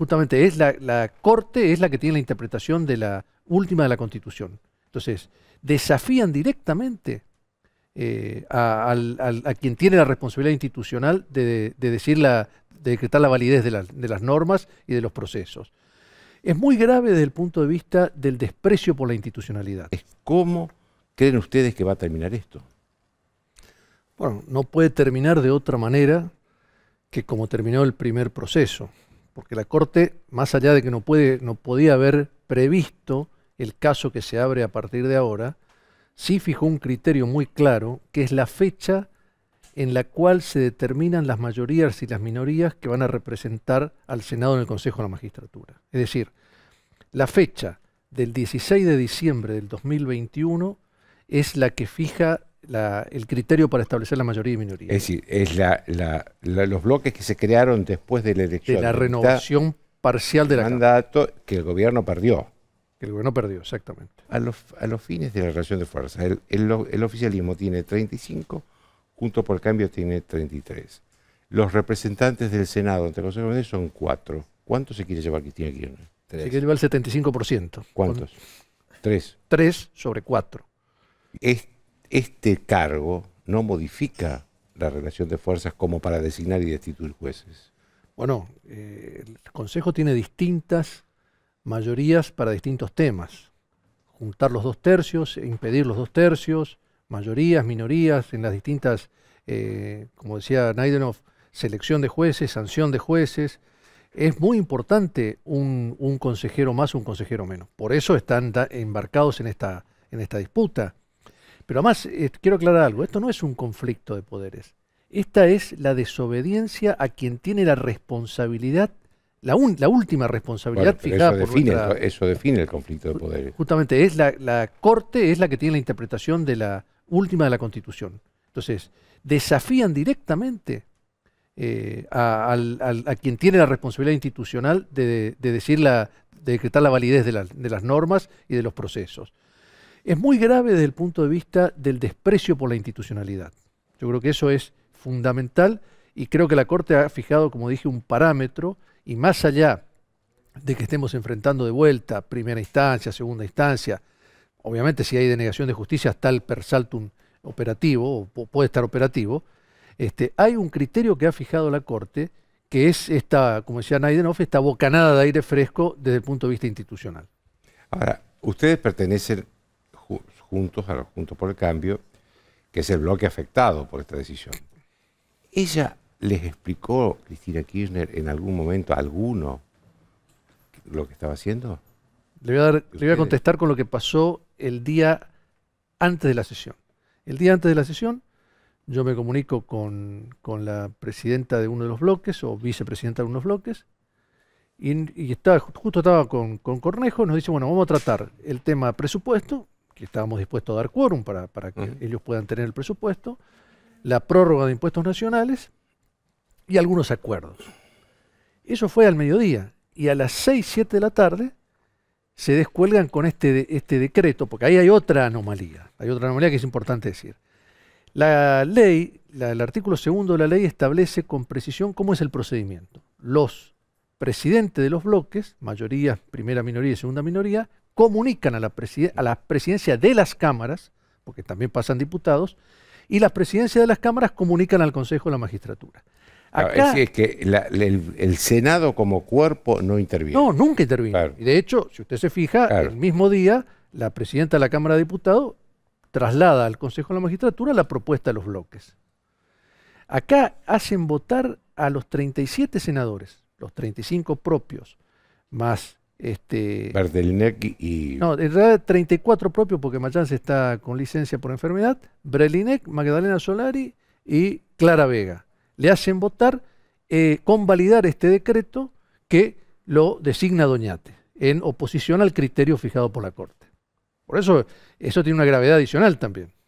justamente es la, Corte es la que tiene la interpretación de la última de la Constitución. Entonces, desafían directamente eh, a, quien tiene la responsabilidad institucional de, decir la, de decretar la validez de, de, las normas y de los procesos. Es muy grave desde el punto de vista del desprecio por la institucionalidad. ¿Cómo creen ustedes que va a terminar esto? Bueno, no puede terminar de otra manera que como terminó el primer proceso porque la Corte, más allá de que no, puede, no podía haber previsto el caso que se abre a partir de ahora, sí fijó un criterio muy claro, que es la fecha en la cual se determinan las mayorías y las minorías que van a representar al Senado en el Consejo de la Magistratura. Es decir, la fecha del 16 de diciembre del 2021 es la que fija el criterio para establecer la mayoría y minoría. Es decir, es la, los bloques que se crearon después de la elección. De la renovación parcial de la mandato que el gobierno perdió. Que el gobierno perdió, exactamente. A los, fines de la relación de fuerzas, el, el, oficialismo tiene 35, junto por el cambio tiene 33. Los representantes del Senado ante el Consejo son 4. ¿Cuánto se quiere llevar Cristina Kirchner? Se quiere llevar el 75%. ¿Cuántos? 3. 3 sobre 4. Este este cargo no modifica la relación de fuerzas como para designar y destituir jueces. Bueno, eh, el Consejo tiene distintas mayorías para distintos temas. Juntar los dos tercios, impedir los dos tercios, mayorías, minorías, en las distintas, eh, como decía Naidenov, selección de jueces, sanción de jueces. Es muy importante un, un consejero más, un consejero menos. Por eso están embarcados en esta, en esta disputa. Pero además, eh, quiero aclarar algo, esto no es un conflicto de poderes. Esta es la desobediencia a quien tiene la responsabilidad, la, última responsabilidad fijada eso define, por Eso define el conflicto de poderes. Justamente, es la, Corte es la que tiene la interpretación de la última de la Constitución. Entonces, desafían directamente eh, a, quien tiene la responsabilidad institucional de, decir la, de decretar la validez de, las normas y de los procesos es muy grave desde el punto de vista del desprecio por la institucionalidad. Yo creo que eso es fundamental y creo que la Corte ha fijado, como dije, un parámetro y más allá de que estemos enfrentando de vuelta primera instancia, segunda instancia, obviamente si hay denegación de justicia está el persaltum operativo o puede estar operativo, este, hay un criterio que ha fijado la Corte que es esta, como decía Naidenoff, esta bocanada de aire fresco desde el punto de vista institucional. Ahora, ustedes pertenecen juntos, a los Juntos por el Cambio, que es el bloque afectado por esta decisión. ¿Ella les explicó, Cristina Kirchner, en algún momento, alguno, lo que estaba haciendo? Le voy, a contestar con lo que pasó el día antes de la sesión. El día antes de la sesión, yo me comunico con, la presidenta de uno de los bloques, o vicepresidenta de los bloques, y, justo estaba con, con Cornejo, nos dice, bueno, vamos a tratar el tema presupuesto que estábamos dispuestos a dar quórum para, que ellos puedan tener el presupuesto, la prórroga de impuestos nacionales y algunos acuerdos. Eso fue al mediodía y a las 6, 7 de la tarde se descuelgan con este, este decreto, porque ahí hay otra anomalía, hay otra anomalía que es importante decir. La ley, el artículo segundo de la ley establece con precisión cómo es el procedimiento. Los presidentes de los bloques, mayoría, primera minoría y segunda minoría, comunican a la, presidencia de las cámaras, porque también pasan diputados, y las presidencias de las cámaras comunican al Consejo de la Magistratura. Acá, es que el, Senado como cuerpo no interviene. No, nunca interviene. de hecho, si usted se fija, el mismo día la presidenta de la Cámara de Diputados traslada al Consejo de la Magistratura la propuesta de los bloques. Acá hacen votar a los 37 senadores, los 35 propios, más este, y... No, en realidad 34 propios porque Mayans está con licencia por enfermedad. Brelinek, Magdalena Solari y Clara Vega. Le hacen votar, eh, convalidar este decreto que lo designa Doñate en oposición al criterio fijado por la Corte. Por eso, eso tiene una gravedad adicional también.